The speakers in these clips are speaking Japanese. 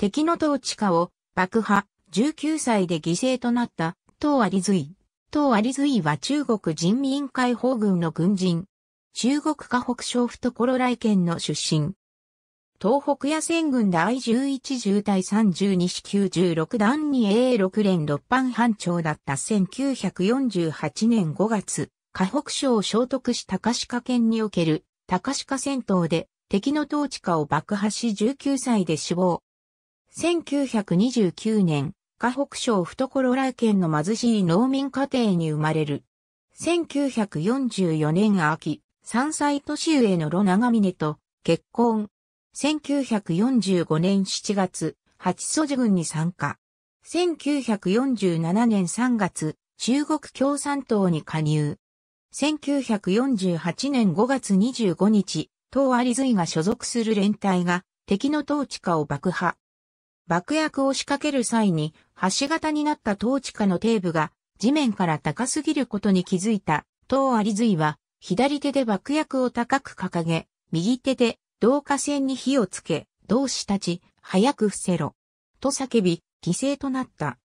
敵の統治下を爆破、19歳で犠牲となった、唐有瑞。唐有イは中国人民解放軍の軍人。中国河北省懐来県の出身。東北野戦軍第11重隊32支級6団 2A6 連六班班長だった1948年5月、河北省を衝突し高鹿県における高鹿戦闘で敵の統治下を爆破し19歳で死亡。1929年、河北省懐来県の貧しい農民家庭に生まれる。1944年秋、3歳年上のロ長峰と結婚。1945年7月、八祖寺軍に参加。1947年3月、中国共産党に加入。1948年5月25日、東アリズイが所属する連隊が敵の統治下を爆破。爆薬を仕掛ける際に、橋型になった統治下の底部が地面から高すぎることに気づいた、東アズイは、左手で爆薬を高く掲げ、右手で導火線に火をつけ、同志たち、早く伏せろ。と叫び、犠牲となった。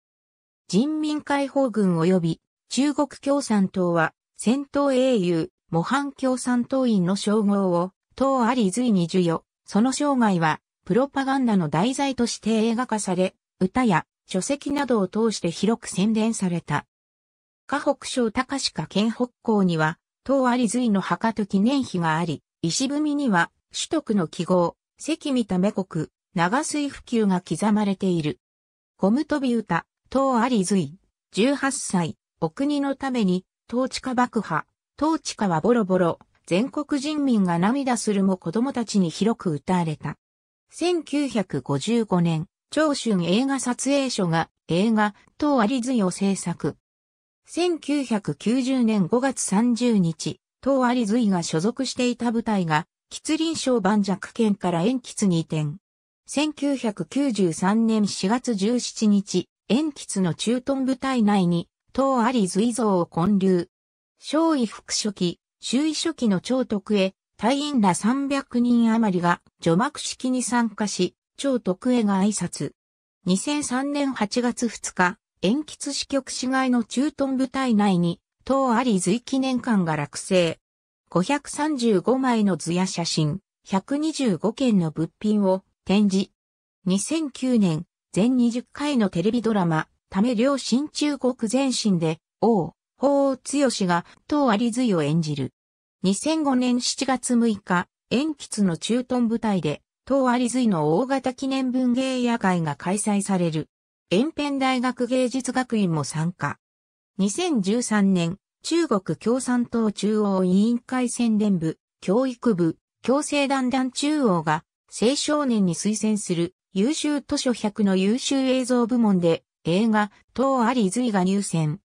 人民解放軍及び中国共産党は戦闘英雄、模範共産党員の称号を東アズイに授与。その生涯はプロパガンダの題材として映画化され、歌や書籍などを通して広く宣伝された。河北省高鹿県北港には、東有随の墓と記念碑があり、石踏みには、首得の記号、関見た目国、長水普及が刻まれている。ゴム飛び歌、東有随、18歳、お国のために、統治下爆破、統治下はボロボロ、全国人民が涙するも子供たちに広く歌われた。1955年、長春映画撮影所が映画、東ありずを制作。1990年5月30日、東アリズが所属していた舞台が、吉林省万弱県から延吉に移転。1993年4月17日、延吉の駐屯部隊内に、東あり随像を建立。少尉副書記、周囲書記の長徳へ、隊員ら300人余りが除幕式に参加し、超徳栄が挨拶。2003年8月2日、延吉支局市街の駐屯部隊内に、東あり随記念館が落成。535枚の図や写真、125件の物品を展示。2009年、全20回のテレビドラマ、ため両新中国前進で、王、法王強が、東あり随を演じる。2005年7月6日、鉛筆の駐屯部隊で、東アリズイの大型記念文芸屋会が開催される。延辺大学芸術学院も参加。2013年、中国共産党中央委員会宣伝部、教育部、共生団団中央が、青少年に推薦する優秀図書100の優秀映像部門で、映画、東アリズイが入選。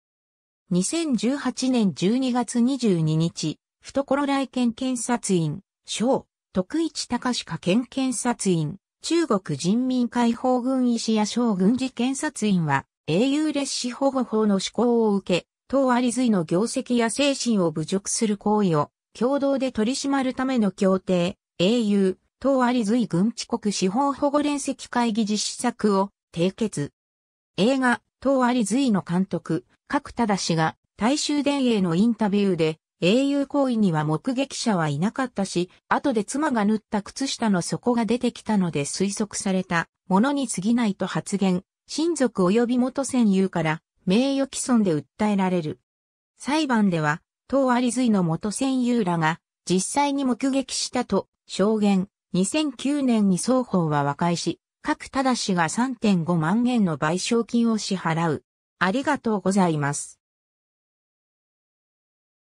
2018年12月22日、懐大県検察院、小、徳市隆鹿県検察院、中国人民解放軍医師や小軍事検察院は、英雄列士保護法の施行を受け、当あり随の業績や精神を侮辱する行為を、共同で取り締まるための協定、英雄、当あり随軍地国司法保護連席会議実施策を、締結。映画、当あり随の監督、角忠氏が、大衆電営のインタビューで、英雄行為には目撃者はいなかったし、後で妻が縫った靴下の底が出てきたので推測されたものに過ぎないと発言、親族及び元戦友から名誉毀損で訴えられる。裁判では、当アリズイの元戦友らが実際に目撃したと証言、2009年に双方は和解し、各正が3.5万円の賠償金を支払う。ありがとうございます。